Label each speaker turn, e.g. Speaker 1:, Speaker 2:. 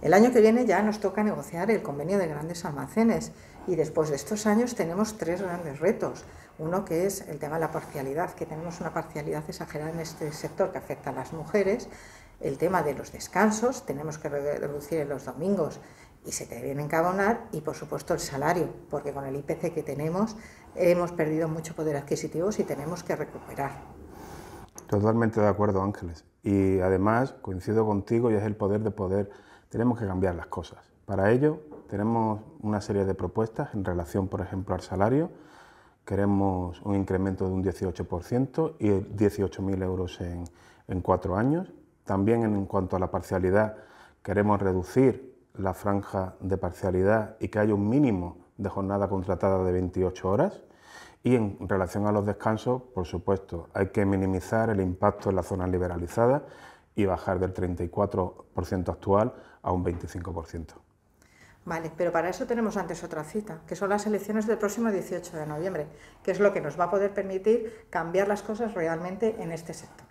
Speaker 1: El año que viene ya nos toca negociar el convenio de grandes almacenes y después de estos años tenemos tres grandes retos. Uno que es el tema de la parcialidad, que tenemos una parcialidad exagerada en este sector que afecta a las mujeres. El tema de los descansos, tenemos que reducir en los domingos y se te vienen encabonar. y por supuesto el salario, porque con el IPC que tenemos hemos perdido mucho poder adquisitivo y tenemos que recuperar.
Speaker 2: Totalmente de acuerdo, Ángeles. Y además coincido contigo y es el poder de poder tenemos que cambiar las cosas. Para ello tenemos una serie de propuestas en relación, por ejemplo, al salario. Queremos un incremento de un 18% y 18.000 euros en, cuatro años. También en cuanto a la parcialidad, queremos reducir la franja de parcialidad y que haya un mínimo de jornada contratada de 28 horas. Y en relación a los descansos, por supuesto, hay que minimizar el impacto en la zona liberalizada y bajar del 34% actual a un 25%.
Speaker 1: Vale, pero para eso tenemos antes otra cita, que son las elecciones del próximo 18 de noviembre, que es lo que nos va a poder permitir cambiar las cosas realmente en este sector.